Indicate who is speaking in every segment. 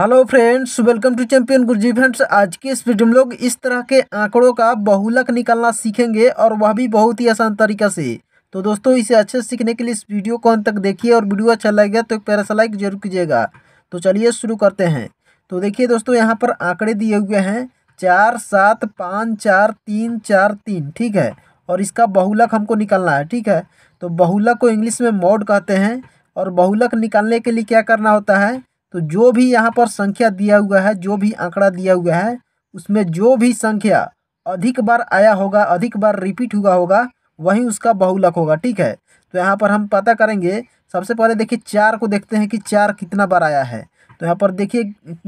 Speaker 1: hello friends welcome to champion Guruji friends आज की इस वीडियो में लोग इस तरह के आंकड़ों का बहुलक निकालना सीखेंगे और वह भी बहुत ही आसान तरीका से तो दोस्तों इसे अच्छे से सीखने के लिए इस वीडियो को अंत तक देखिए और वीडियो अच्छा लगेगा तो एक पैरा सा लाइक जरूर कीजिएगा तो चलिए शुरू करते हैं तो देखिए दोस्तों यहाँ पर आंकड़े दिए हुए हैं चार सात पाँच चार तीन चार तीन ठीक है और इसका बहुलक हमको निकालना है ठीक है तो बहुलक को इंग्लिश में मोड कहते हैं और बहुलक निकालने के लिए क्या करना होता है तो जो भी यहाँ पर संख्या दिया हुआ है जो भी आंकड़ा दिया हुआ है उसमें जो भी संख्या अधिक बार आया होगा अधिक बार रिपीट हुआ होगा वही उसका बहुलक होगा ठीक है तो यहाँ पर हम पता करेंगे सबसे पहले देखिए चार को देखते हैं कि चार कितना बार आया है तो यहाँ पर देखिए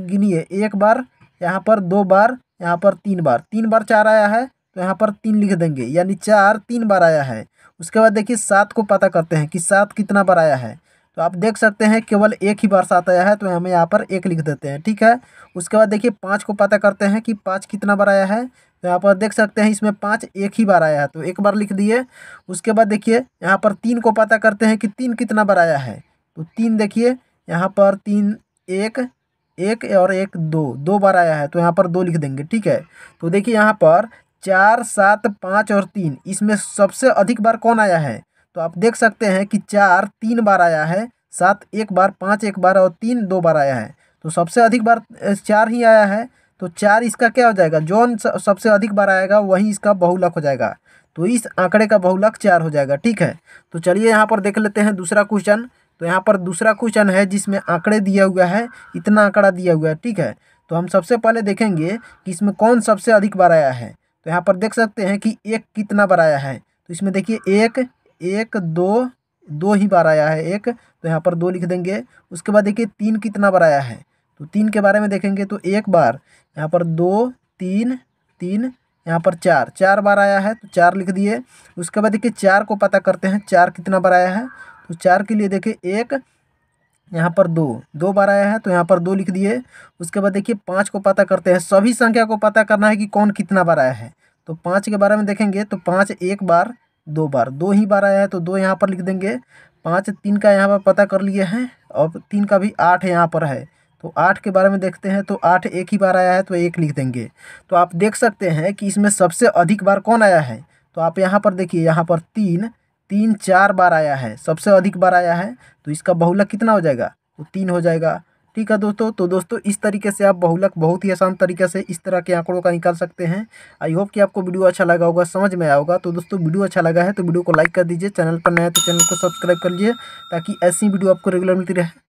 Speaker 1: गिनिए एक बार यहाँ पर दो बार यहाँ पर तीन बार तीन बार चार आया है तो यहाँ पर तीन लिख देंगे यानी चार तीन बार आया है उसके बाद देखिए सात को पता करते हैं कि सात कितना बार आया है तो आप देख सकते हैं केवल एक ही बरसात आया है तो हमें यहाँ पर एक लिख देते हैं ठीक है उसके बाद देखिए पाँच को पता करते हैं कि पाँच कितना बार आया है तो यहाँ पर देख सकते हैं इसमें पाँच एक ही बार आया है तो एक बार लिख दिए उसके बाद देखिए यहाँ पर तीन को पता करते हैं कि तीन कितना बार आया है तो तीन देखिए यहाँ पर तीन एक एक और एक दो दो बार आया है तो यहाँ पर दो लिख देंगे ठीक है तो देखिए यहाँ पर चार सात पाँच और तीन इसमें सबसे अधिक बार कौन आया है तो आप देख सकते हैं कि चार तीन बार आया है सात एक बार पाँच एक बार और तीन दो बार आया है तो सबसे अधिक बार चार ही आया है तो चार इसका क्या हो जाएगा जौन सबसे अधिक बार आएगा वही इसका बहुलक हो जाएगा तो इस आंकड़े का बहुलक चार हो जाएगा ठीक है तो चलिए यहाँ पर देख लेते हैं दूसरा क्वेश्चन तो यहाँ पर दूसरा क्वेश्चन है जिसमें आंकड़े दिया हुआ है इतना आंकड़ा दिया हुआ है ठीक है तो हम सबसे पहले देखेंगे कि इसमें कौन सबसे अधिक बार आया है तो यहाँ पर देख सकते हैं कि एक कितना बार आया है तो इसमें देखिए एक एक दो दो ही बार आया है एक तो यहाँ पर दो लिख देंगे उसके बाद देखिए तीन कितना बार आया है तो तीन के बारे में देखेंगे तो एक बार यहाँ पर दो तीन तीन यहाँ पर चार चार बार आया है तो चार लिख दिए उसके बाद देखिए चार को पता करते हैं चार कितना बार आया है तो चार के लिए देखिए एक यहाँ पर दो दो बार आया है तो यहाँ पर दो लिख दिए उसके बाद देखिए पाँच को पता करते हैं सभी संख्या को पता करना है कि कौन कितना बार आया है तो पाँच के बारे में देखेंगे तो पाँच एक बार दो बार दो ही बार आया है तो दो यहाँ पर लिख देंगे पाँच तीन का यहाँ पर पता कर लिए हैं और तीन का भी आठ यहाँ पर है तो आठ के बारे में देखते हैं तो आठ एक ही बार आया है तो एक लिख देंगे तो आप देख सकते हैं कि इसमें सबसे अधिक बार कौन आया है तो आप यहाँ पर देखिए यहाँ पर तीन तीन चार बार आया है सबसे अधिक बार आया है तो इसका बहुलक कितना हो जाएगा तो तीन हो जाएगा ठीक है दोस्तों तो दोस्तों इस तरीके से आप बहुलक बहुत ही आसान तरीके से इस तरह के आंकड़ों का निकाल सकते हैं आई होप कि आपको वीडियो अच्छा लगा होगा समझ में आया होगा तो दोस्तों वीडियो अच्छा लगा है तो वीडियो को लाइक कर दीजिए चैनल पर नया तो चैनल को सब्सक्राइब कर लीजिए ताकि ऐसी वीडियो आपको रेगुलर मिलती रहे